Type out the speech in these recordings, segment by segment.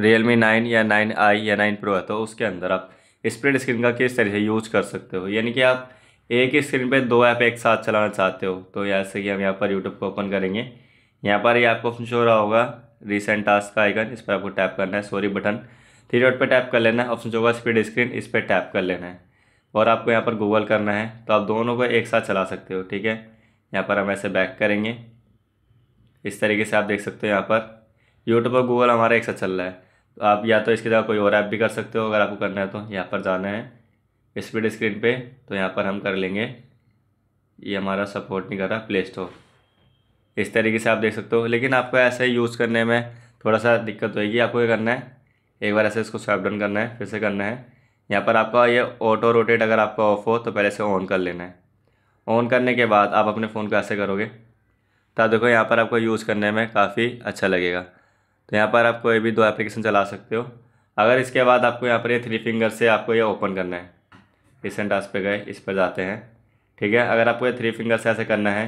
real Realme nine या nine i या nine pro है तो उसके अंदर आप स्प्लिट स्क्रीन का किस तरह से यूज कर सकते हो यानी कि आप एक ही स्क्रीन पे दो ऐप एक साथ चलाना चाहते हो तो जैसे कि हम यहाँ पर यूट्यूब को ओपन करेंगे यहाँ पर ये आपको ऑप्शन शो रहा होगा रिसेंट टास्क का आइकन इस पर आपको टैप करना है सॉरी बटन थ्री डॉट पर टैप कर लेना है ऑप्शन जो होगा स्पीड स्क्रीन इस पर टैप कर लेना है और आपको यहाँ पर गूगल करना है तो आप दोनों को एक साथ चला सकते हो ठीक है यहाँ पर हम ऐसे बैक करेंगे इस तरीके से आप देख सकते हो यहाँ पर यूट्यूब और गूगल हमारा एक साथ चल रहा है आप या तो इसके जगह कोई और ऐप भी कर सकते हो अगर आपको करना है तो यहाँ पर जाना है स्पीड स्क्रीन पे तो यहाँ पर हम कर लेंगे ये हमारा सपोर्ट नहीं कर रहा प्ले स्टोर इस तरीके से आप देख सकते हो लेकिन आपको ऐसे यूज़ करने में थोड़ा सा दिक्कत होगी आपको ये करना है एक बार ऐसे इसको स्वैप डाउन करना है फिर से करना है यहाँ पर आपका ये ऑटो रोटेट अगर आपका ऑफ हो तो पहले से ऑन कर लेना है ऑन करने के बाद आप अपने फ़ोन को ऐसे करोगे तो देखो यहाँ पर आपको यूज़ करने में काफ़ी अच्छा लगेगा तो यहाँ पर आपको कोई भी दो एप्लीकेशन चला सकते हो अगर इसके बाद आपको यहाँ पर ये थ्री फिंगर से आपको ये ओपन करना है रिसेंट टास्क पे गए इस पर जाते हैं ठीक है अगर आपको ये थ्री फिंगर से ऐसे करना है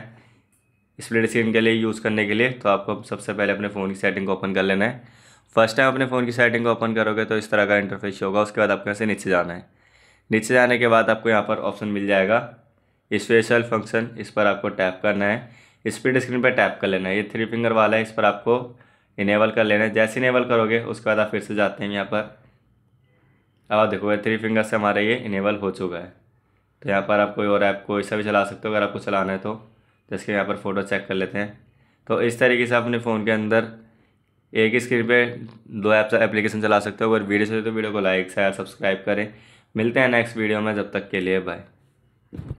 स्प्लिट स्क्रीन के लिए यूज़ करने के लिए तो आपको सबसे पहले अपने फ़ोन की सेटिंग को ओपन कर लेना है फर्स्ट टाइम अपने फ़ोन की सेटिंग को ओपन करोगे तो इस तरह का इंटरफेस होगा उसके बाद आपको यहाँ से नीचे जाना है नीचे जाने के बाद आपको यहाँ पर ऑप्शन मिल जाएगा स्पेशल फंक्शन इस पर आपको टैप करना है स्प्लिट स्क्रीन पर टैप कर लेना है ये थ्री फिंगर वाला है इस पर आपको इनेबल कर लेना है जैसे इनेबल करोगे उसके बाद आप फिर से जाते हैं यहाँ पर अब आप देखोगे थ्री फिंगर से हमारा ये इनेबल हो चुका है तो यहाँ पर आप कोई और ऐप को ऐसा भी चला सकते हो अगर आपको चलाना है तो जैसे तो यहाँ पर फ़ोटो चेक कर लेते हैं तो इस तरीके से आप अपने फ़ोन के अंदर एक ही स्क्रीन पे दो ऐप एप्लीकेशन चला सकते हो अगर वीडियो चले तो वीडियो को लाइक शेयर सब्सक्राइब करें मिलते हैं नेक्स्ट वीडियो में जब तक के लिए बाय